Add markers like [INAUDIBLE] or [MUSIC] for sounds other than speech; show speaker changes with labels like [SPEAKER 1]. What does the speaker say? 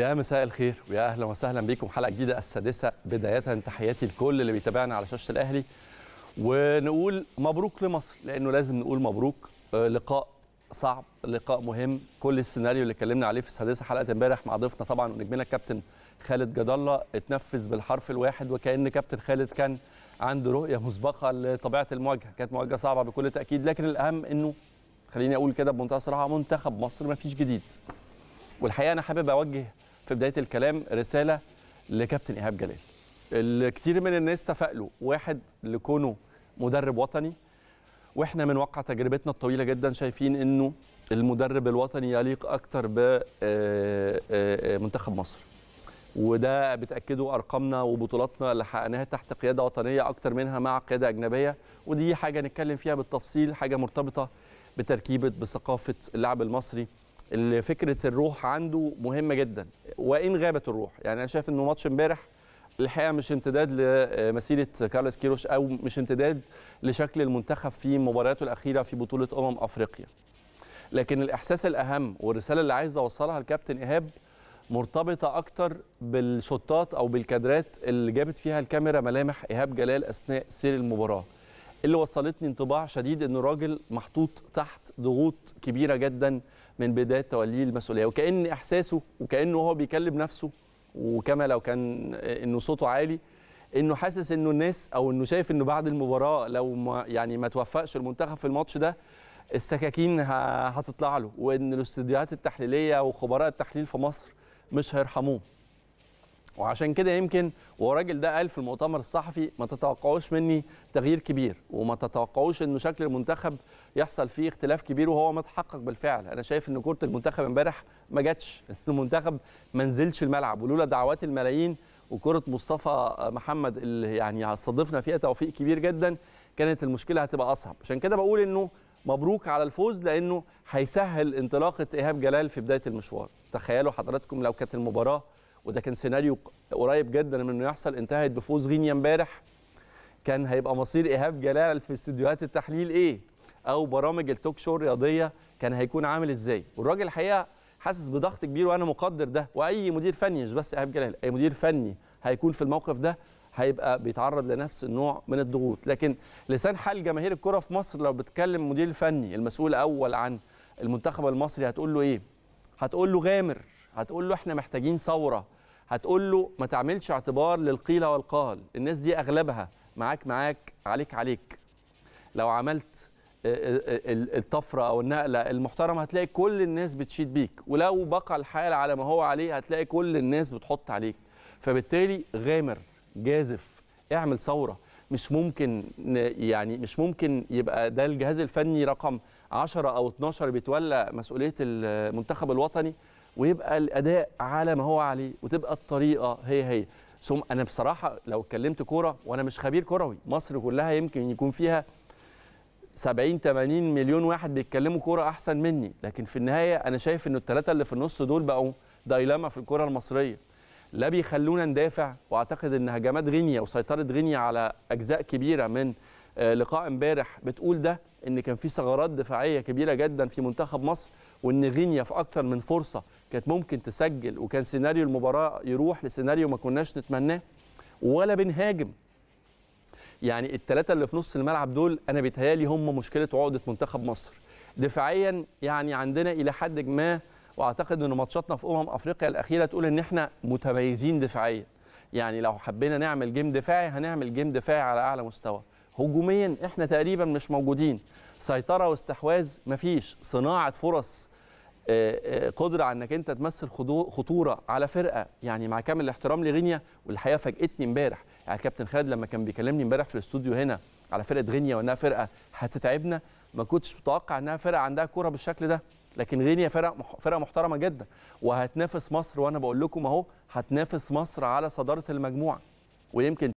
[SPEAKER 1] يا مساء الخير ويا اهلا وسهلا بيكم حلقه جديده السادسه بدايه تحياتي لكل اللي بيتابعنا على شاشه الاهلي ونقول مبروك لمصر لانه لازم نقول مبروك آه، لقاء صعب لقاء مهم كل السيناريو اللي اتكلمنا عليه في السادسه حلقه امبارح مع ضيفنا طبعا ونجمنا الكابتن خالد جد الله اتنفذ بالحرف الواحد وكان كابتن خالد كان عنده رؤيه مسبقه لطبيعه المواجهه كانت مواجهه صعبه بكل تاكيد لكن الاهم انه خليني اقول كده بمنتهى الصراحه منتخب مصر ما فيش جديد والحقيقه انا حابب اوجه في بدايه الكلام رساله لكابتن ايهاب جلال اللي كتير من الناس تفائلوا واحد لكونه مدرب وطني واحنا من واقع تجربتنا الطويله جدا شايفين انه المدرب الوطني يليق اكتر بمنتخب آه، آه، آه، مصر وده بتاكده ارقامنا وبطولاتنا اللي حققناها تحت قياده وطنيه اكتر منها مع قياده اجنبيه ودي حاجه نتكلم فيها بالتفصيل حاجه مرتبطه بتركيبه بثقافه اللعب المصري فكره الروح عنده مهمه جدا وان غابت الروح يعني انا شايف انه ماتش امبارح الحقيقه مش امتداد لمسيره آه، كارلوس كيروش او مش امتداد لشكل المنتخب في مبارياته الاخيره في بطوله امم افريقيا لكن الاحساس الاهم والرساله اللي عايز اوصلها لكابتن ايهاب مرتبطه اكتر بالشطات او بالكادرات اللي جابت فيها الكاميرا ملامح ايهاب جلال اثناء سير المباراه اللي وصلتني انطباع شديد ان الراجل محطوط تحت ضغوط كبيره جدا من بدايه توليه المسؤوليه وكان احساسه وكانه هو بيكلم نفسه وكما لو كان انه صوته عالي انه حاسس انه الناس او انه شايف انه بعد المباراه لو ما يعني ما توفقش المنتخب في الماتش ده السكاكين هتطلع له وان الاستديوهات التحليليه وخبراء التحليل في مصر مش هيرحموه وعشان كده يمكن والراجل ده قال في المؤتمر الصحفي ما تتوقعوش مني تغيير كبير وما تتوقعوش انه شكل المنتخب يحصل فيه اختلاف كبير وهو ما تحقق بالفعل انا شايف ان كره المنتخب امبارح ما جاتش [LAUGHS] المنتخب ما نزلش الملعب ولولا دعوات الملايين وكره مصطفى محمد اللي يعني صادفنا فيها توفيق كبير جدا كانت المشكله هتبقى اصعب عشان كده بقول انه مبروك على الفوز لانه هيسهل انطلاقه ايهاب جلال في بدايه المشوار تخيلوا حضراتكم لو كانت المباراه وده كان سيناريو قريب جدا من انه يحصل انتهت بفوز غينيا امبارح كان هيبقى مصير ايهاب جلال في استديوهات التحليل ايه او برامج التوك شو الرياضيه كان هيكون عامل ازاي والراجل الحقيقه حاسس بضغط كبير وانا مقدر ده واي مدير فني مش بس ايهاب جلال اي مدير فني هيكون في الموقف ده هيبقى بيتعرض لنفس النوع من الضغوط لكن لسان حال جماهير الكره في مصر لو بتكلم مدير الفني المسؤول الاول عن المنتخب المصري هتقول له ايه هتقول له غامر هتقول له احنا محتاجين ثوره هتقول له ما تعملش اعتبار للقيل والقال الناس دي اغلبها معاك معاك عليك عليك لو عملت الطفره او النقله المحترمه هتلاقي كل الناس بتشيد بيك ولو بقى الحال على ما هو عليه هتلاقي كل الناس بتحط عليك فبالتالي غامر جازف اعمل ثوره مش ممكن يعني مش ممكن يبقى ده الجهاز الفني رقم 10 او 12 بيتولى مسؤوليه المنتخب الوطني ويبقى الاداء على ما هو عليه وتبقى الطريقه هي هي ثم انا بصراحه لو اتكلمت كوره وانا مش خبير كروي مصر كلها يمكن يكون فيها 70 80 مليون واحد بيتكلموا كوره احسن مني لكن في النهايه انا شايف ان الثلاثه اللي في النص دول بقوا دايلاما في الكره المصريه لا بيخلونا ندافع واعتقد ان هجمات غينيا وسيطره غينيا على اجزاء كبيره من آه، لقاء امبارح بتقول ده ان كان في ثغرات دفاعيه كبيره جدا في منتخب مصر وان غينيا في اكتر من فرصه كانت ممكن تسجل وكان سيناريو المباراه يروح لسيناريو ما كناش نتمناه ولا بنهاجم يعني الثلاثه اللي في نص الملعب دول انا بيتهيالي هم مشكله عقده منتخب مصر دفاعيا يعني عندنا الى حد ما واعتقد ان ماتشاتنا في امم افريقيا الاخيره تقول ان احنا متميزين دفاعيا يعني لو حبينا نعمل جيم دفاعي هنعمل جيم دفاعي على اعلى مستوى هجوميا احنا تقريبا مش موجودين سيطره واستحواذ مفيش صناعه فرص آه، آه، قدره على انك انت تمثل خطوره على فرقه يعني مع كامل الاحترام لغينيا والحقيقه فاجئتني امبارح يعني كابتن خالد لما كان بيكلمني امبارح في الاستوديو هنا على فرقه غينيا وانها فرقه هتتعبنا ما كنتش متوقع انها فرقه عندها كوره بالشكل ده لكن غينيا فرقه فرقه محترمه جدا وهتنافس مصر وانا بقول لكم اهو هتنافس مصر على صداره المجموعه ويمكن